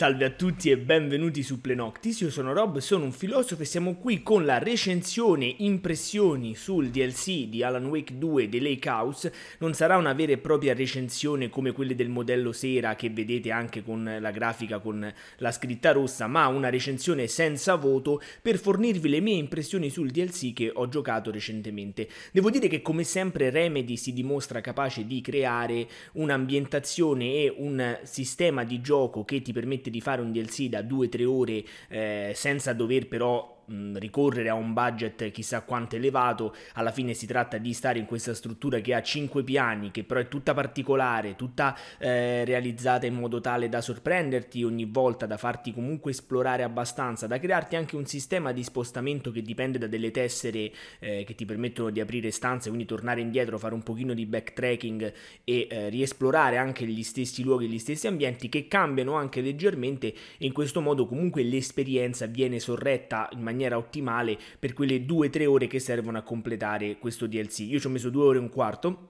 Salve a tutti e benvenuti su Plenoctis, io sono Rob, sono un filosofo e siamo qui con la recensione impressioni sul DLC di Alan Wake 2 The Lake House. Non sarà una vera e propria recensione come quelle del modello sera che vedete anche con la grafica con la scritta rossa, ma una recensione senza voto per fornirvi le mie impressioni sul DLC che ho giocato recentemente. Devo dire che come sempre Remedy si dimostra capace di creare un'ambientazione e un sistema di gioco che ti permette di fare un DLC da 2-3 ore eh, senza dover però mh, ricorrere a un budget chissà quanto elevato, alla fine si tratta di stare in questa struttura che ha 5 piani, che però è tutta particolare, tutta eh, realizzata in modo tale da sorprenderti ogni volta, da farti comunque esplorare abbastanza, da crearti anche un sistema di spostamento che dipende da delle tessere eh, che ti permettono di aprire stanze, quindi tornare indietro, fare un pochino di backtracking e eh, riesplorare anche gli stessi luoghi, gli stessi ambienti che cambiano anche leggermente e in questo modo comunque l'esperienza viene sorretta in maniera maniera ottimale per quelle 2-3 ore che servono a completare questo DLC. Io ci ho messo 2 ore e un quarto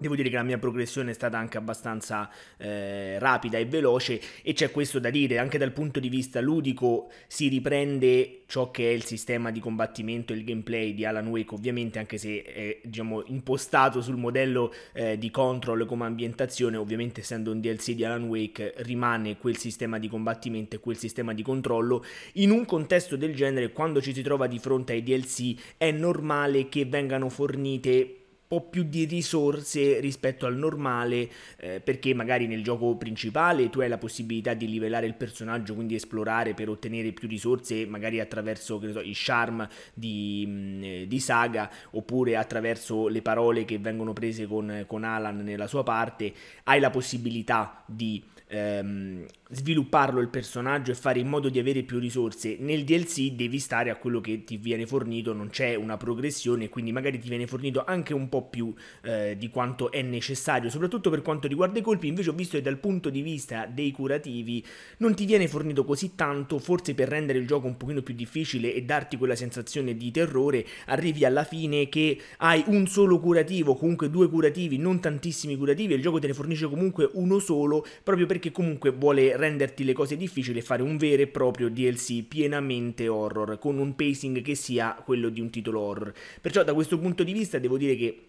Devo dire che la mia progressione è stata anche abbastanza eh, rapida e veloce e c'è questo da dire, anche dal punto di vista ludico si riprende ciò che è il sistema di combattimento e il gameplay di Alan Wake ovviamente anche se è diciamo, impostato sul modello eh, di Control come ambientazione, ovviamente essendo un DLC di Alan Wake rimane quel sistema di combattimento e quel sistema di controllo. In un contesto del genere quando ci si trova di fronte ai DLC è normale che vengano fornite po' più di risorse rispetto al normale eh, perché magari nel gioco principale tu hai la possibilità di livellare il personaggio quindi esplorare per ottenere più risorse magari attraverso che so, i charm di, mm, eh, di, Saga oppure attraverso le parole che vengono prese con, con Alan nella sua parte hai la possibilità di ehm, svilupparlo il personaggio e fare in modo di avere più risorse. Nel DLC devi stare a quello che ti viene fornito, non c'è una progressione, quindi magari ti viene fornito anche un po' più eh, di quanto è necessario, soprattutto per quanto riguarda i colpi. Invece ho visto che dal punto di vista dei curativi non ti viene fornito così tanto, forse per rendere il gioco un pochino più difficile e darti quella sensazione di terrore, arrivi alla fine che hai un solo curativo, comunque due curativi, non tantissimi curativi, e il gioco te ne fornisce comunque uno solo, proprio perché comunque vuole renderti le cose difficili e fare un vero e proprio DLC pienamente horror, con un pacing che sia quello di un titolo horror. Perciò da questo punto di vista devo dire che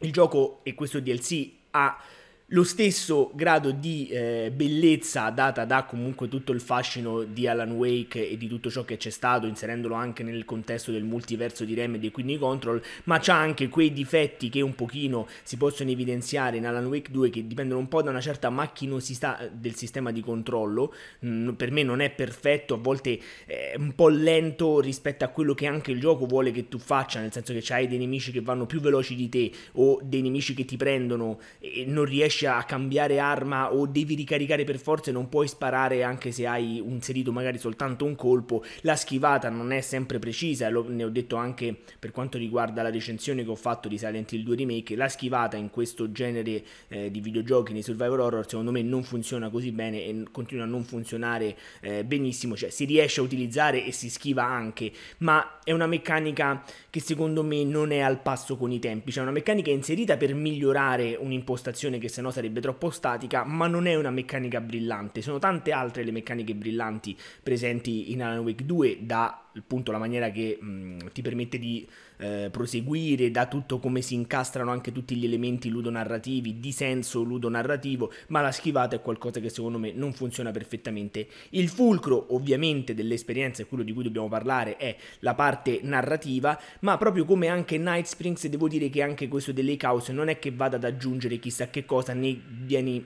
il gioco e questo DLC ha lo stesso grado di eh, bellezza data da comunque tutto il fascino di Alan Wake e di tutto ciò che c'è stato, inserendolo anche nel contesto del multiverso di Remedy e quindi Control, ma c'ha anche quei difetti che un pochino si possono evidenziare in Alan Wake 2 che dipendono un po' da una certa macchinosità eh, del sistema di controllo, mm, per me non è perfetto, a volte è eh, un po' lento rispetto a quello che anche il gioco vuole che tu faccia, nel senso che hai dei nemici che vanno più veloci di te o dei nemici che ti prendono e non riesci riesci a cambiare arma o devi ricaricare per forza e non puoi sparare anche se hai inserito magari soltanto un colpo, la schivata non è sempre precisa, lo, ne ho detto anche per quanto riguarda la recensione che ho fatto di Silent Hill 2 Remake, la schivata in questo genere eh, di videogiochi, nei survival horror, secondo me non funziona così bene e continua a non funzionare eh, benissimo, cioè si riesce a utilizzare e si schiva anche, ma è una meccanica che secondo me non è al passo con i tempi, cioè una meccanica inserita per migliorare un'impostazione che se no no sarebbe troppo statica, ma non è una meccanica brillante. Sono tante altre le meccaniche brillanti presenti in Alan Wake 2 da appunto la maniera che mh, ti permette di eh, proseguire, da tutto come si incastrano anche tutti gli elementi ludonarrativi, di senso ludonarrativo, ma la schivata è qualcosa che secondo me non funziona perfettamente. Il fulcro ovviamente dell'esperienza e quello di cui dobbiamo parlare è la parte narrativa, ma proprio come anche Night Springs devo dire che anche questo delle cause non è che vada ad aggiungere chissà che cosa né vieni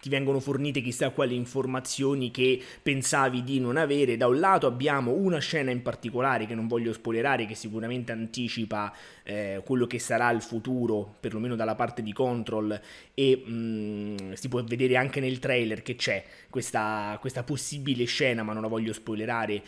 ti vengono fornite chissà quali informazioni che pensavi di non avere. Da un lato abbiamo una scena in particolare che non voglio spoilerare, che sicuramente anticipa eh, quello che sarà il futuro, perlomeno dalla parte di Control, e mh, mm, si può vedere anche nel trailer che c'è questa, questa possibile scena, ma non la voglio spoilerare,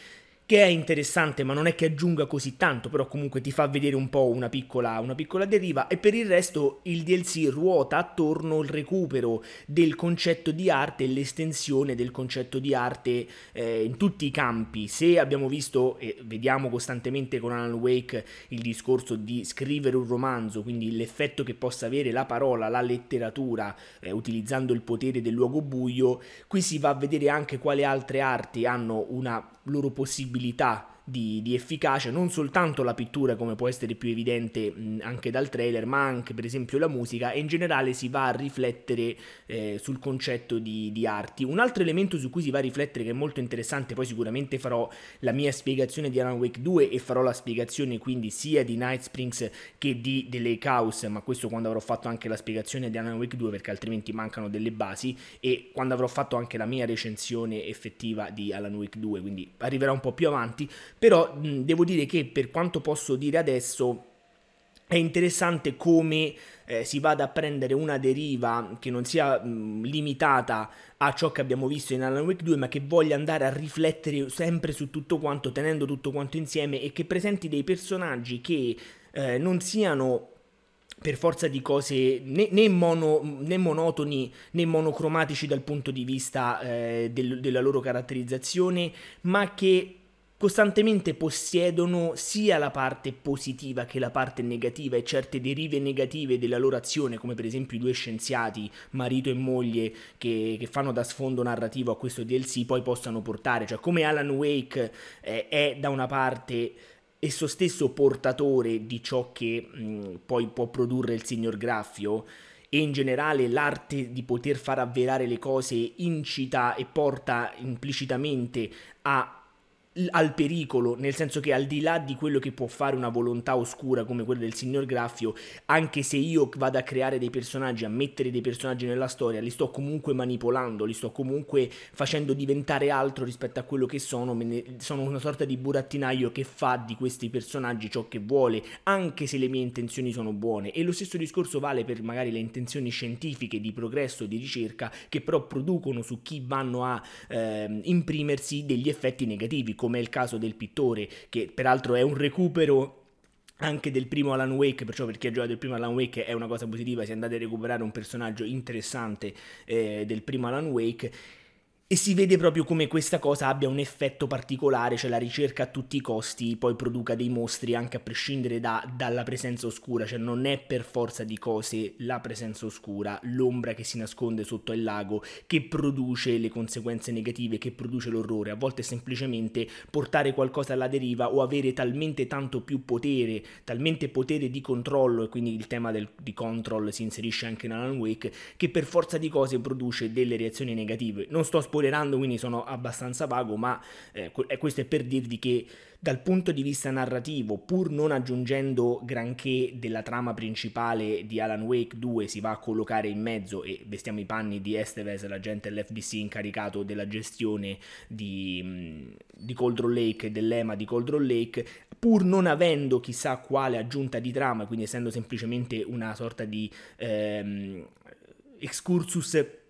che è interessante ma non è che aggiunga così tanto, però comunque ti fa vedere un po' una piccola, una piccola deriva e per il resto il DLC ruota attorno al recupero del concetto di arte e l'estensione del concetto di arte eh, in tutti i campi. Se abbiamo visto e vediamo costantemente con Alan Wake il discorso di scrivere un romanzo, quindi l'effetto che possa avere la parola, la letteratura, eh, utilizzando il potere del luogo buio, qui si va a vedere anche quali altre arti hanno una loro possibilità possibilità di, di, efficacia, non soltanto la pittura come può essere più evidente mh, anche dal trailer, ma anche per esempio la musica e in generale si va a riflettere eh, sul concetto di, di, arti. Un altro elemento su cui si va a riflettere che è molto interessante, poi sicuramente farò la mia spiegazione di Alan Wake 2 e farò la spiegazione quindi sia di Night Springs che di The Lake House, ma questo quando avrò fatto anche la spiegazione di Alan Wake 2 perché altrimenti mancano delle basi e quando avrò fatto anche la mia recensione effettiva di Alan Wake 2, quindi arriverà un po' più avanti però mh, devo dire che per quanto posso dire adesso è interessante come eh, si vada a prendere una deriva che non sia mh, limitata a ciò che abbiamo visto in Alan Wake 2, ma che voglia andare a riflettere sempre su tutto quanto, tenendo tutto quanto insieme e che presenti dei personaggi che eh, non siano per forza di cose né, né, mono, né, monotoni né monocromatici dal punto di vista eh, del, della loro caratterizzazione, ma che costantemente possiedono sia la parte positiva che la parte negativa e certe derive negative della loro azione, come per esempio i due scienziati, marito e moglie, che, che fanno da sfondo narrativo a questo DLC, poi possano portare, cioè come Alan Wake eh, è da una parte esso stesso portatore di ciò che mh, poi può produrre il signor Graffio, e in generale l'arte di poter far avverare le cose incita e porta implicitamente a al pericolo, nel senso che al di là di quello che può fare una volontà oscura come quella del signor Graffio, anche se io vado a creare dei personaggi, a mettere dei personaggi nella storia, li sto comunque manipolando, li sto comunque facendo diventare altro rispetto a quello che sono, sono una sorta di burattinaio che fa di questi personaggi ciò che vuole, anche se le mie intenzioni sono buone. E lo stesso discorso vale per magari le intenzioni scientifiche di progresso, e di ricerca, che però producono su chi vanno a eh, imprimersi degli effetti negativi come è il caso del pittore, che peraltro è un recupero anche del primo Alan Wake, perciò per chi ha giocato il primo Alan Wake è una cosa positiva se andate a recuperare un personaggio interessante eh, del primo Alan Wake e si vede proprio come questa cosa abbia un effetto particolare, cioè la ricerca a tutti i costi poi produca dei mostri anche a prescindere da, dalla presenza oscura, cioè non è per forza di cose la presenza oscura, l'ombra che si nasconde sotto il lago che produce le conseguenze negative, che produce l'orrore, a volte semplicemente portare qualcosa alla deriva o avere talmente tanto più potere, talmente potere di controllo e quindi il tema del, di control si inserisce anche in Alan Wake, che per forza di cose produce delle reazioni negative. Non sto spoilerando spoilerando, quindi sono abbastanza vago, ma eh, questo è per dirvi che dal punto di vista narrativo, pur non aggiungendo granché della trama principale di Alan Wake 2, si va a collocare in mezzo e vestiamo i panni di Esteves, l'agente dell'FBC incaricato della gestione di, di Coldroll Lake, dell'EMA di Coldroll Lake, pur non avendo chissà quale aggiunta di trama, quindi essendo semplicemente una sorta di ehm, excursus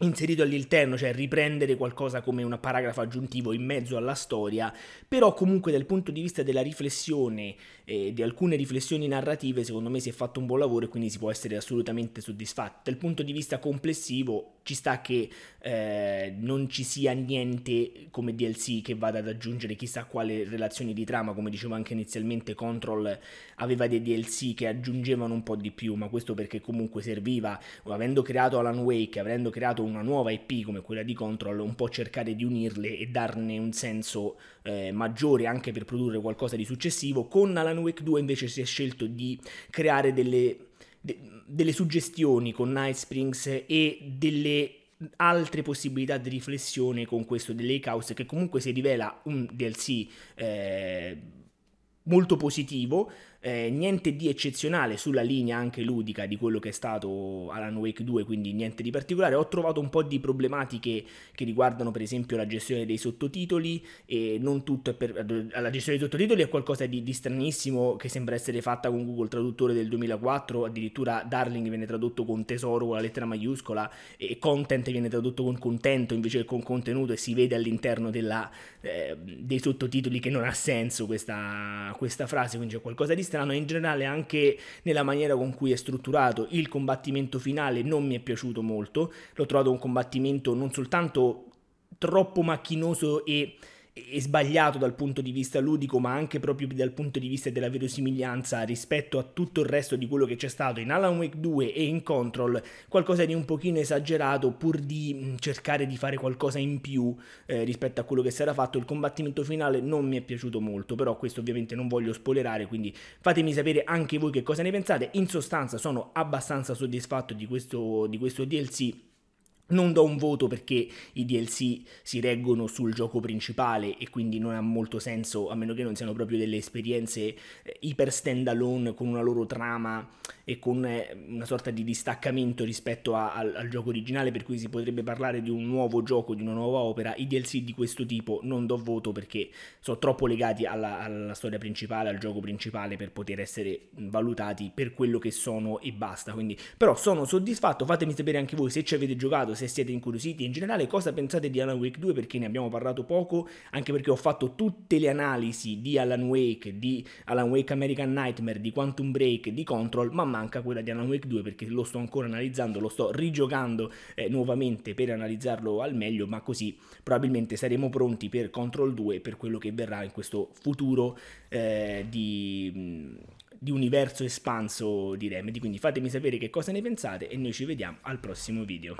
inserito all'interno, cioè riprendere qualcosa come un paragrafo aggiuntivo in mezzo alla storia, però comunque dal punto di vista della riflessione, eh, di alcune riflessioni narrative, secondo me si è fatto un buon lavoro e quindi si può essere assolutamente soddisfatti. Dal punto di vista complessivo ci sta che eh, non ci sia niente come DLC che vada ad aggiungere chissà quale relazioni di trama, come dicevo anche inizialmente Control aveva dei DLC che aggiungevano un po' di più, ma questo perché comunque serviva, avendo creato Alan Wake, avendo creato una nuova IP come quella di Control, un po' cercare di unirle e darne un senso eh, maggiore anche per produrre qualcosa di successivo. Con Alan Wake 2 invece si è scelto di creare delle de- delle suggestioni con Night Springs e delle altre possibilità di riflessione con questo di Lake House che comunque si rivela un DLC eh, molto positivo eh, niente di eccezionale sulla linea anche ludica di quello che è stato Alan Wake 2, quindi niente di particolare. Ho trovato un po' di problematiche che riguardano per esempio la gestione dei sottotitoli e non tutto è per... la gestione dei sottotitoli è qualcosa di, di stranissimo che sembra essere fatta con Google Traduttore del 2004, addirittura Darling viene tradotto con tesoro con la lettera maiuscola e content viene tradotto con contento invece che con contenuto e si vede all'interno della, eh, dei sottotitoli che non ha senso questa, questa frase, quindi c'è qualcosa di strano strano in generale anche nella maniera con cui è strutturato. Il combattimento finale non mi è piaciuto molto, l'ho trovato un combattimento non soltanto troppo macchinoso e e sbagliato dal punto di vista ludico, ma anche proprio dal punto di vista della verosimiglianza rispetto a tutto il resto di quello che c'è stato in Alan Wake 2 e in Control, qualcosa di un pochino esagerato pur di mm, cercare di fare qualcosa in più eh, rispetto a quello che si era fatto. Il combattimento finale non mi è piaciuto molto, però questo ovviamente non voglio spoilerare, quindi fatemi sapere anche voi che cosa ne pensate. In sostanza sono abbastanza soddisfatto di questo, di questo DLC non do un voto perché i DLC si reggono sul gioco principale e quindi non ha molto senso, a meno che non siano proprio delle esperienze eh, iper stand alone con una loro trama e con eh, una sorta di distaccamento rispetto a, al, al gioco originale, per cui si potrebbe parlare di un nuovo gioco, di una nuova opera. I DLC di questo tipo non do voto perché sono troppo legati alla, alla storia principale, al gioco principale per poter essere valutati per quello che sono e basta. Quindi, però sono soddisfatto, fatemi sapere anche voi se ci avete giocato se siete incuriositi in generale cosa pensate di Alan Wake 2 perché ne abbiamo parlato poco, anche perché ho fatto tutte le analisi di Alan Wake, di Alan Wake American Nightmare, di Quantum Break, di Control, ma manca quella di Alan Wake 2 perché lo sto ancora analizzando, lo sto rigiocando eh, nuovamente per analizzarlo al meglio, ma così probabilmente saremo pronti per Control 2 per quello che verrà in questo futuro eh, di mm, di universo espanso di Remedy, quindi fatemi sapere che cosa ne pensate e noi ci vediamo al prossimo video.